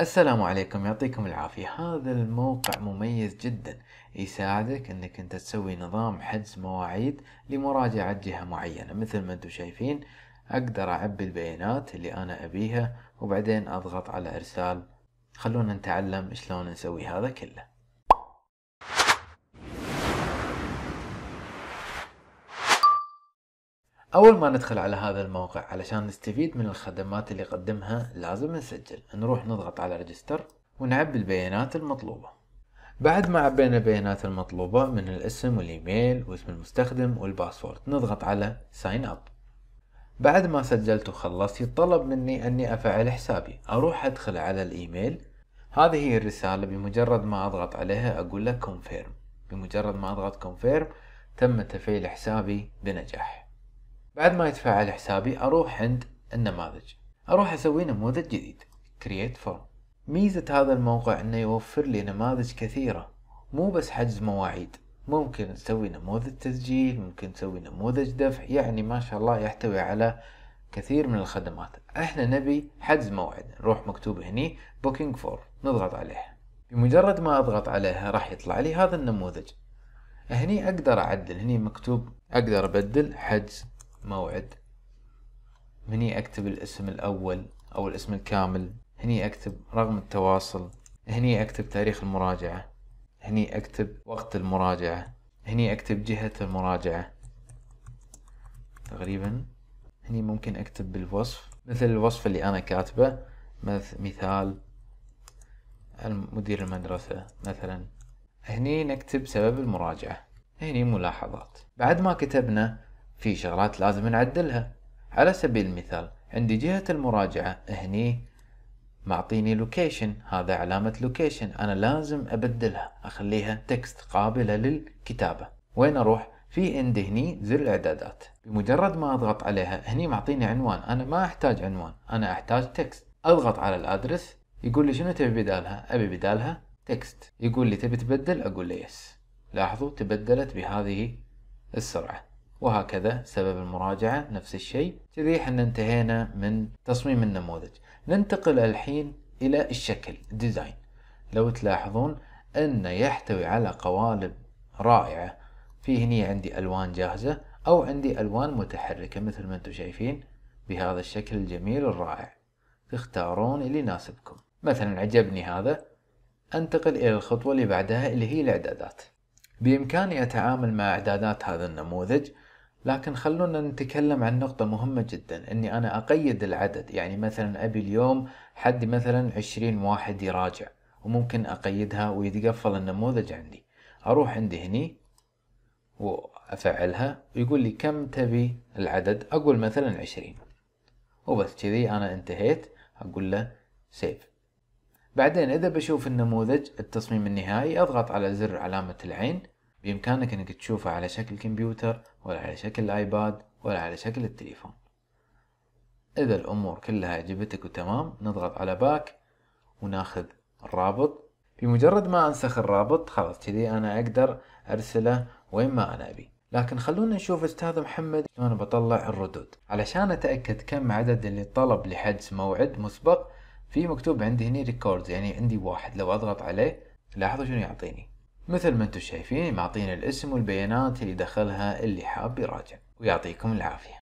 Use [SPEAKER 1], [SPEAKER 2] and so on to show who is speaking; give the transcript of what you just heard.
[SPEAKER 1] السلام عليكم يعطيكم العافية هذا الموقع مميز جدا يساعدك انك انت تسوي نظام حجز مواعيد لمراجعة جهة معينة مثل ما انتم شايفين اقدر اعبي البيانات اللي انا ابيها وبعدين اضغط على ارسال خلونا نتعلم شلون نسوي هذا كله أول ما ندخل على هذا الموقع علشان نستفيد من الخدمات اللي يقدمها لازم نسجل نروح نضغط على ريجستر ونعبي البيانات المطلوبة بعد ما عبينا البيانات المطلوبة من الاسم والإيميل واسم المستخدم والباسورد نضغط على ساين أب بعد ما سجلت وخلصت يتطلب مني أني أفعل حسابي أروح أدخل على الإيميل هذه هي الرسالة بمجرد ما أضغط عليها أقول له كونفيرم بمجرد ما أضغط كونفيرم تم تفعيل حسابي بنجاح بعد ما يتفاعل حسابي اروح عند النماذج اروح اسوي نموذج جديد create form ميزة هذا الموقع انه يوفر لي نماذج كثيرة مو بس حجز مواعيد ممكن نسوي نموذج تسجيل ممكن نسوي نموذج دفع يعني ما شاء الله يحتوي على كثير من الخدمات احنا نبي حجز موعد نروح مكتوب هني بوكينج فور نضغط عليها بمجرد ما اضغط عليها راح يطلع لي هذا النموذج هني اقدر اعدل هني مكتوب اقدر ابدل حجز موعد هني اكتب الاسم الاول او الاسم الكامل هني اكتب رقم التواصل هني اكتب تاريخ المراجعة هني اكتب وقت المراجعة هني اكتب جهة المراجعة تقريبا هني ممكن اكتب بالوصف مثل الوصف اللي انا كاتبه مثال مدير المدرسة مثلا هني نكتب سبب المراجعة هني ملاحظات بعد ما كتبنا في شغلات لازم نعدلها على سبيل المثال عندي جهة المراجعة هني معطيني لوكيشن هذا علامة لوكيشن أنا لازم أبدلها أخليها تكست قابلة للكتابة وين أروح؟ في عندي هني زر الإعدادات بمجرد ما أضغط عليها هني معطيني عنوان أنا ما أحتاج عنوان أنا أحتاج تكست أضغط على الأدرس يقول لي شنو تبي بدالها؟ أبي بدالها تكست يقول لي تبي تبدل أقول له يس لاحظوا تبدلت بهذه السرعة وهكذا سبب المراجعة نفس الشيء كذي احنا انتهينا من تصميم النموذج ننتقل الحين إلى الشكل ديزاين لو تلاحظون أنه يحتوي على قوالب رائعة في هني عندي ألوان جاهزة أو عندي ألوان متحركة مثل ما أنتم شايفين بهذا الشكل الجميل الرائع تختارون اللي يناسبكم مثلا عجبني هذا أنتقل إلى الخطوة اللي بعدها اللي هي الإعدادات بإمكاني أتعامل مع إعدادات هذا النموذج لكن خلونا نتكلم عن نقطة مهمة جدا اني انا اقيد العدد يعني مثلا ابي اليوم حد مثلا عشرين واحد يراجع وممكن اقيدها ويتقفل النموذج عندي اروح عندي هني وافعلها ويقول لي كم تبي العدد اقول مثلا عشرين وبس كذي انا انتهيت اقول له سيف بعدين اذا بشوف النموذج التصميم النهائي اضغط على زر علامة العين بإمكانك أنك تشوفه على شكل كمبيوتر ولا على شكل آيباد ولا على شكل التليفون إذا الأمور كلها عجبتك وتمام نضغط على باك وناخذ الرابط بمجرد ما أنسخ الرابط خلاص كذي أنا أقدر أرسله وين ما أنا أبي لكن خلونا نشوف أستاذ محمد شلون بطلع الردود علشان أتأكد كم عدد اللي طلب لحجز موعد مسبق في مكتوب عندي هني ريكوردز يعني عندي واحد لو أضغط عليه لاحظوا شنو يعطيني مثل ما انتم شايفين معطينا الاسم والبيانات اللي دخلها اللي حاب يراجع ويعطيكم العافية